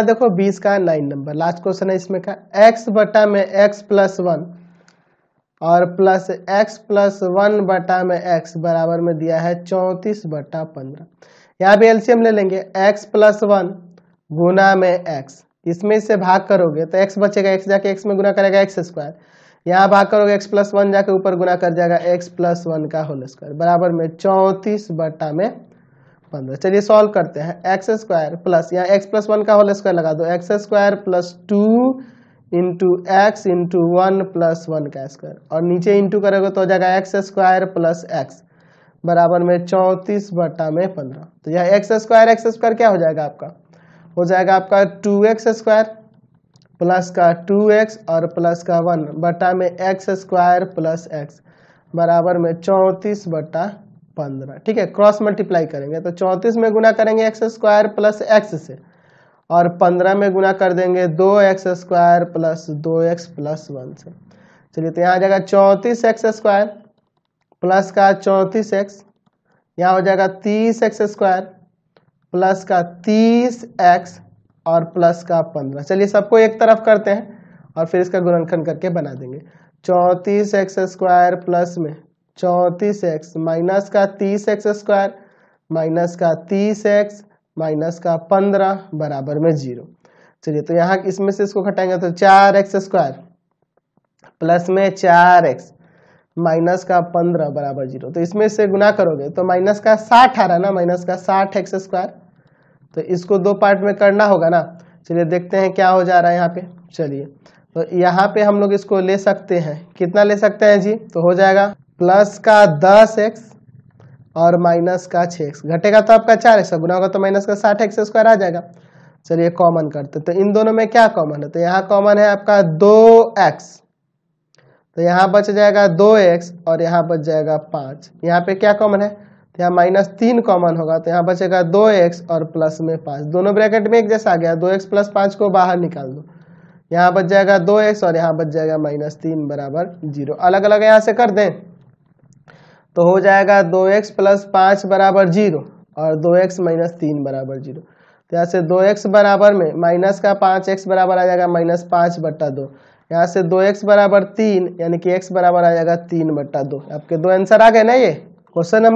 देखो बीस का नाइन नंबर लास्ट क्वेश्चन है इसमें का एक्स बटा में एक्स प्लस वन और प्लस एक्स प्लस वन बटा में एक्स बराबर में दिया है चौंतीस बटा पंद्रह यहाँ पे एलसीएम ले लेंगे एक्स प्लस वन गुना में एक्स इसमें से भाग करोगे तो एक्स बचेगा एक्स जाके एक्स में गुना करेगा एक्स स्क्वायर यहाँ भाग करोगे एक्स प्लस वन जाके ऊपर गुना कर जाएगा एक्स प्लस वन का होल स्क्वायर बराबर में चौंतीस बटा में पंद्रह चलिए सॉल्व करते हैं एक्स स्क्वायर प्लस यहाँ एक्स प्लस वन का होल स्क्वायर लगा दो x square plus two into x into one plus one का स्क्वायर और नीचे इंटू करोगे तो हो जाएगा एक्स स्क्वायर प्लस एक्स बराबर में चौंतीस बटा में पंद्रह तो यह एक्स स्क्वायर एक्स स्क्वायर क्या हो जाएगा आपका हो जाएगा आपका टू एक्स स्क्वायर प्लस का टू एक्स और प्लस का वन बटा में एक्स स्क्वायर प्लस एक्स बराबर में चौंतीस बटा पंद्रह ठीक है क्रॉस मल्टीप्लाई करेंगे तो चौंतीस में गुना करेंगे एक्स स्क्वायर प्लस एक्स से और पंद्रह में गुना कर देंगे दो एक्स स्क्वायर प्लस दो एक्स प्लस वन से चलिए तो यहाँ आ जाएगा चौंतीस एक्स स्क्वायर प्लस का चौंतीस एक्स यहाँ हो जाएगा तीस एक्स स्क्वायर प्लस का तीस एक्स और प्लस का पंद्रह चलिए सबको एक तरफ करते हैं और फिर इसका गुणनखंड करके बना देंगे चौंतीस एक्स स्क्वायर प्लस में चौंतीस एक्स माइनस का तीस एक्स स्क्वायर माइनस का तीस एक्स माइनस का पंद्रह बराबर में जीरो चलिए तो यहाँ इसमें से इसको घटाएंगे तो चार एक्स स्क्वायर प्लस में चार एक्स माइनस का पंद्रह बराबर जीरो तो इसमें से गुना करोगे तो माइनस का साठ आ रहा है ना माइनस का साठ एक्स स्क्वायर तो इसको दो पार्ट में करना होगा ना चलिए देखते हैं क्या हो जा रहा है यहाँ पे चलिए तो यहाँ पे हम लोग इसको ले सकते हैं कितना ले सकते हैं जी तो हो जाएगा प्लस का दस एक्स और माइनस का छः एक्स घटेगा तो आपका चार एक्स गुना होगा तो माइनस का साठ एक्स स्क्वायर आ जाएगा चलिए कॉमन करते तो इन दोनों में क्या कॉमन है तो यहाँ कॉमन है आपका दो एक्स तो यहाँ बच जाएगा दो एक्स और यहाँ बच जाएगा पाँच यहाँ पे क्या कॉमन है तो यहाँ माइनस तीन कॉमन होगा तो यहाँ बचेगा दो एक्स और प्लस में पाँच दोनों ब्रैकेट में एक जैसा आ गया दो एक्स प्लस पाँच को बाहर निकाल दो यहाँ बच जाएगा दो एक्स और यहाँ बच जाएगा माइनस तीन बराबर जीरो अलग अलग यहाँ से कर दें तो हो जाएगा दो एक्स प्लस पाँच बराबर जीरो और दो एक्स माइनस तीन बराबर जीरो तो यहाँ से दो एक्स बराबर में माइनस का पाँच एक्स बराबर आ जाएगा माइनस पाँच बट्टा दो यहाँ से दो एक्स बराबर तीन यानी कि एक्स बराबर आ जाएगा तीन बट्टा दो आपके दो आंसर आ गए ना ये क्वेश्चन नंबर